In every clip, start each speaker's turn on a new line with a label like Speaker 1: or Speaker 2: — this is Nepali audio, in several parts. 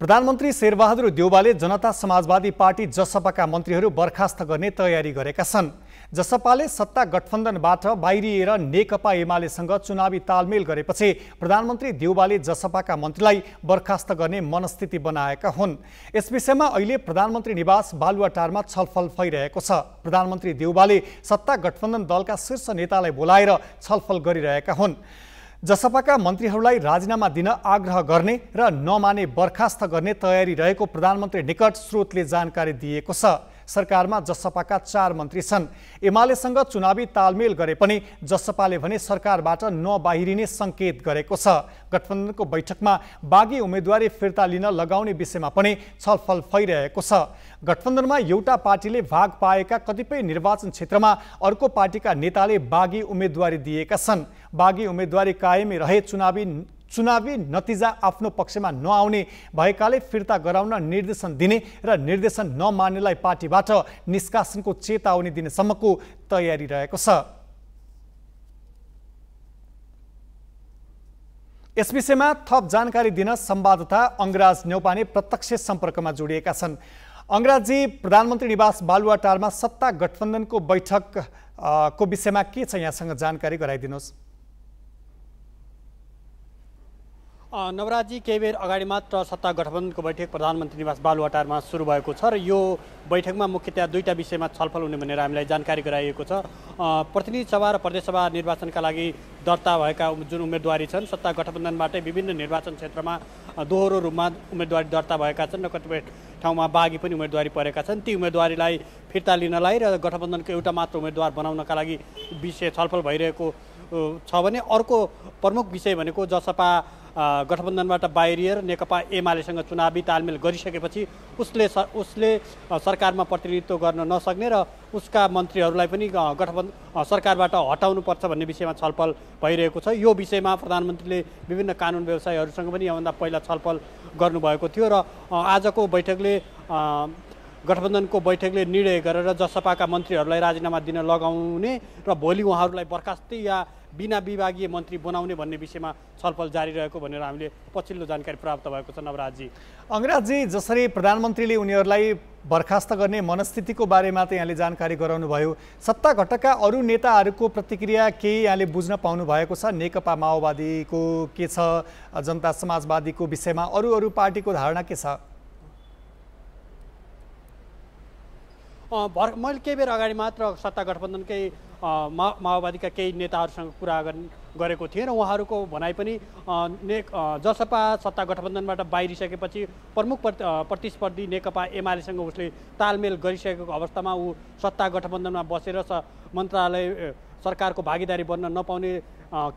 Speaker 1: प्रधानमन्त्री शेरबहादुर देउवाले जनता समाजवादी पार्टी जसपाका मन्त्रीहरू बर्खास्त गर्ने तयारी गरेका छन् जसपाले सत्ता गठबन्धनबाट बाहिरिएर नेकपा एमालेसँग चुनावी तालमेल गरेपछि प्रधानमन्त्री देउवाले जसपाका मन्त्रीलाई बर्खास्त गर्ने मनस्थिति बनाएका हुन् यस विषयमा अहिले प्रधानमन्त्री निवास बालुवाटारमा छलफल भइरहेको छ प्रधानमन्त्री देउवाले सत्ता गठबन्धन दलका शीर्ष नेतालाई बोलाएर छलफल गरिरहेका हुन् जसपाका मन्त्रीहरूलाई राजीनामा दिन आग्रह गर्ने र नमाने बर्खास्त गर्ने तयारी रहेको प्रधानमन्त्री निकट स्रोतले जानकारी दिएको छ सरकारमा जसपाका चार मन्त्री छन् एमालेसँग चुनावी तालमेल गरे पनि जसपाले भने सरकारबाट नबाहिरिने सङ्केत गरेको छ गठबन्धनको बैठकमा बाघी उम्मेदवारी फिर्ता लिन लगाउने विषयमा पनि छलफल भइरहेको छ गठबन्धनमा एउटा पार्टीले भाग पाएका कतिपय निर्वाचन क्षेत्रमा अर्को पार्टीका नेताले बाघी उम्मेदवारी दिएका छन् बागी उम्मेदवारी कायमी रहे चुनावी चुनावी नतिजा आफ्नो पक्षमा नआउने भएकाले फिर्ता गराउन निर्देशन दिने र निर्देशन नमान्नेलाई पार्टीबाट निष्कासनको चेतावनी दिनेसम्मको तयारी रहेको छ यस विषयमा थप जानकारी दिन सम्वाददाता अङ्गराज न्यौपाने प्रत्यक्ष सम्पर्कमा जोडिएका छन् अङ्गराजी प्रधानमन्त्री निवास बालुवाटारमा सत्ता गठबन्धनको बैठक को विषयमा के छ यहाँसँग जानकारी गराइदिनुहोस्
Speaker 2: नवराजी केही बेर अगाडि मात्र सत्ता गठबन्धनको बैठक प्रधानमन्त्री निवास बालुवाटारमा सुरु भएको छ र यो बैठकमा मुख्यतया दुईवटा विषयमा छलफल हुने भनेर हामीलाई जानकारी गराइएको छ प्रतिनिधि सभा र प्रदेशसभा निर्वाचनका लागि दर्ता भएका जुन उम्मेदवारी छन् सत्ता गठबन्धनबाटै विभिन्न निर्वाचन क्षेत्रमा दोहोरो रूपमा उम्मेदवारी दर्ता भएका छन् र कतिपय ठाउँमा बाघी पनि उम्मेदवारी परेका छन् ती उम्मेदवारीलाई फिर्ता लिनलाई र गठबन्धनको एउटा मात्र उम्मेदवार बनाउनका लागि विषय छलफल भइरहेको छ भने अर्को प्रमुख विषय भनेको जसपा गठबन्धनबाट बाहिरिएर नेकपा एमालेसँग चुनावी तालमेल गरिसकेपछि उसले सर उसले सरकारमा प्रतिनिधित्व गर्न नसक्ने र उसका मन्त्रीहरूलाई पनि गठबन्धन सरकारबाट हटाउनुपर्छ भन्ने विषयमा छलफल भइरहेको छ यो विषयमा प्रधानमन्त्रीले विभिन्न कानुन व्यवसायहरूसँग पनि योभन्दा पहिला छलफल गर्नुभएको थियो र आजको बैठकले गठबन्धनको बैठकले निर्णय गरेर जसपाका मन्त्रीहरूलाई राजीनामा दिन लगाउने र भोलि उहाँहरूलाई बर्खास्ती या बिना विभागीय मन्त्री बनाउने भन्ने विषयमा छलफल जारी रहेको भनेर हामीले पछिल्लो जानकारी प्राप्त भएको छ नवराजजी
Speaker 1: अङ्ग्राजी जसरी प्रधानमन्त्रीले उनीहरूलाई बर्खास्त गर्ने मनस्थितिको बारेमा त यहाँले जानकारी गराउनुभयो सत्ता घटकका अरू नेताहरूको प्रतिक्रिया केही यहाँले बुझ्न पाउनु भएको छ नेकपा माओवादीको के छ जनता समाजवादीको विषयमा अरू अरू पार्टीको धारणा के छ
Speaker 2: भर् मैले केही बेर अगाडि मात्र सत्ता गठबन्धनकै माओवादीका केही नेताहरूसँग कुरा गरेको थिएँ र उहाँहरूको भनाइ पनि नेक जसपा सत्ता गठबन्धनबाट बाहिरिसकेपछि प्रमुख प्रति प्रतिस्पर्धी नेकपा एमालेसँग उसले तालमेल गरिसकेको अवस्थामा ऊ सत्ता गठबन्धनमा बसेर स मन्त्रालय सरकारको भागीदारी बन्न नपाउने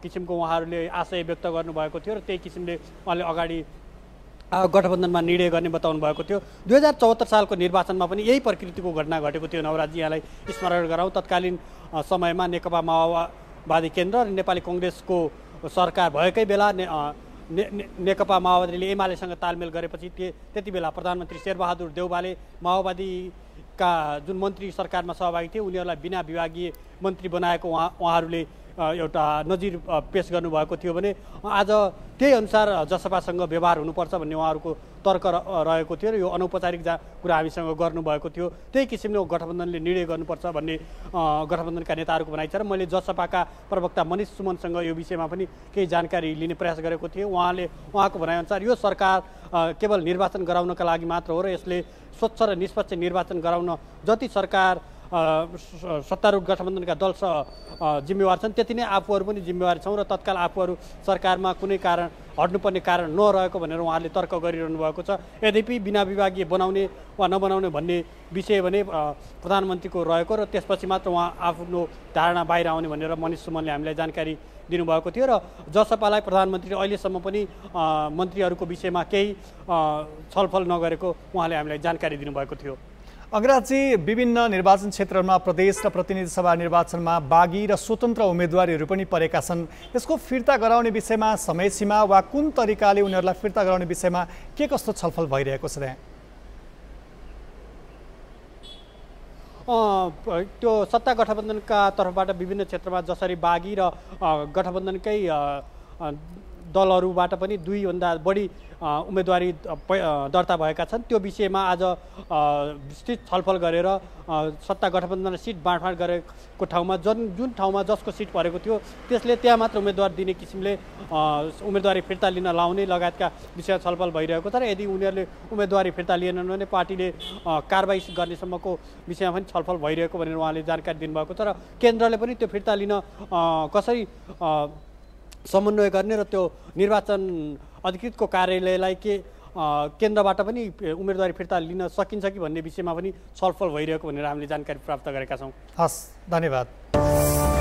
Speaker 2: किसिमको उहाँहरूले आशय व्यक्त गर्नुभएको थियो र त्यही किसिमले उहाँले अगाडि गठबन्धनमा निर्णय गर्ने बताउनु भएको थियो दुई हजार चौहत्तर सालको निर्वाचनमा पनि यही प्रकृतिको घटना घटेको थियो नवराजी यहाँलाई स्मरण गराउँ तत्कालीन समयमा नेकपा माओवादी केन्द्र र नेपाली कङ्ग्रेसको सरकार भएकै बेला ने, ने, ने नेकपा माओवादीले एमालेसँग तालमेल गरेपछि त्यो त्यति बेला प्रधानमन्त्री शेरबहादुर देउबाले माओवादीका जुन मन्त्री सरकारमा सहभागी थिए उनीहरूलाई बिना विभागीय मन्त्री बनाएको उहाँ उहाँहरूले एउटा नजिर पेस गर्नुभएको थियो भने आज त्यही अनुसार जसपासँग व्यवहार हुनुपर्छ भन्ने उहाँहरूको तर्क रहेको थियो र यो अनौपचारिक जा कुरा हामीसँग गर्नुभएको थियो त्यही किसिमले गठबन्धनले निर्णय गर्नुपर्छ भन्ने गठबन्धनका नेताहरूको भनाइ छ र मैले जसपाका प्रवक्ता मनिष सुमनसँग यो विषयमा पनि केही जानकारी लिने प्रयास गरेको थिएँ उहाँले उहाँको भनाइअनुसार यो सरकार केवल निर्वाचन गराउनका लागि मात्र हो र यसले स्वच्छ र निष्पक्ष निर्वाचन गराउन जति सरकार सत्तारूढ गठबन्धनका दल स जिम्मेवार छन् त्यति नै आफूहरू पनि जिम्मेवार छौँ र तत्काल आफूहरू सरकारमा कुनै कारण हट्नुपर्ने कारण नरहेको भनेर उहाँहरूले तर्क गरिरहनु भएको छ यद्यपि बिना विभागीय बनाउने वा नबनाउने भन्ने विषय भने प्रधानमन्त्रीको रहेको र त्यसपछि मात्र उहाँ आफ्नो धारणा बाहिर आउने भनेर मनिष सुमनले हामीलाई जानकारी दिनुभएको थियो र जसपालाई प्रधानमन्त्रीले अहिलेसम्म पनि मन्त्रीहरूको विषयमा केही छलफल नगरेको उहाँले हामीलाई जानकारी दिनुभएको थियो
Speaker 1: अङ्ग्राजी विभिन्न निर्वाचन क्षेत्रमा प्रदेश र प्रतिनिधि सभा निर्वाचनमा बागी र स्वतन्त्र उम्मेदवारीहरू पनि परेका छन् यसको फिर्ता गराउने विषयमा समय सीमा वा कुन तरिकाले उनीहरूलाई फिर्ता गराउने विषयमा के कस्तो छलफल भइरहेको छ त्यहाँ
Speaker 2: त्यो सत्ता गठबन्धनका तर्फबाट विभिन्न क्षेत्रमा जसरी बागी र गठबन्धनकै दलहरूबाट पनि दुईभन्दा बढी उम्मेदवारी दर्ता भएका छन् त्यो विषयमा आज विस्तृत छलफल गरेर सत्ता गठबन्धन सिट बाँडफाँड गरेको ठाउँमा जुन जुन ठाउँमा जसको सिट परेको थियो त्यसले त्यहाँ मात्र उम्मेदवार दिने किसिमले उम्मेदवारी फिर्ता लिन लाउने लगायतका विषय छलफल भइरहेको छ र यदि उनीहरूले उम्मेदवारी फिर्ता लिएनन् भने पार्टीले कारवाही गर्नेसम्मको विषयमा पनि छलफल भइरहेको भनेर उहाँले जानकारी दिनुभएको छ र केन्द्रले पनि त्यो फिर्ता लिन कसरी समन्वय गर्ने र त्यो निर्वाचन अधिकृतको कार्यालयलाई के केन्द्रबाट पनि उम्मेदवारी फिर्ता लिन सकिन्छ कि भन्ने विषयमा पनि छलफल भइरहेको भनेर हामीले जानकारी प्राप्त
Speaker 1: गरेका छौँ हस् धन्यवाद